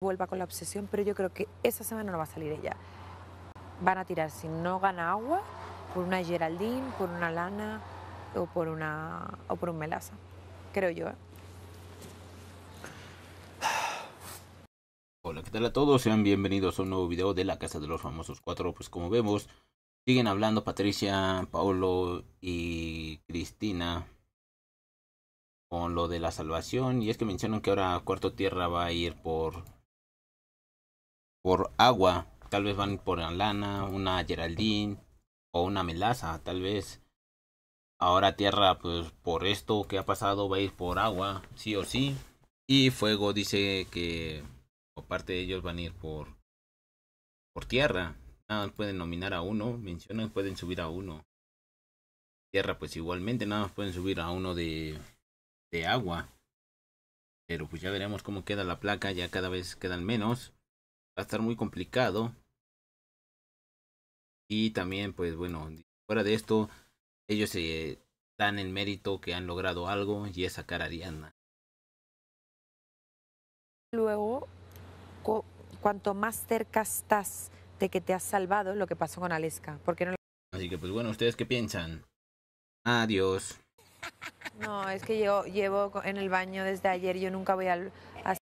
vuelva con la obsesión, pero yo creo que esa semana no va a salir ella. Van a tirar, si no gana agua, por una Geraldine, por una Lana o por, una, o por un Melaza, creo yo. ¿eh? Hola, ¿qué tal a todos? Sean bienvenidos a un nuevo video de la Casa de los Famosos cuatro Pues como vemos, siguen hablando Patricia, Paolo y Cristina con lo de la salvación. Y es que mencionan que ahora Cuarto Tierra va a ir por por agua, tal vez van por la lana, una Geraldine o una melaza, tal vez. Ahora tierra, pues por esto que ha pasado, va a ir por agua, sí o sí. Y fuego dice que, o parte de ellos van a ir por, por tierra. Nada pueden nominar a uno, mencionan, pueden subir a uno. Tierra, pues igualmente, nada más pueden subir a uno de, de agua. Pero pues ya veremos cómo queda la placa, ya cada vez quedan menos. Va a estar muy complicado. Y también, pues bueno, fuera de esto, ellos se eh, en dan el mérito que han logrado algo y es sacar a Diana. Luego, cuanto más cerca estás de que te has salvado, lo que pasó con Aleska. Porque no... Así que, pues bueno, ¿ustedes qué piensan? Adiós. No, es que yo llevo en el baño desde ayer, yo nunca voy al... A...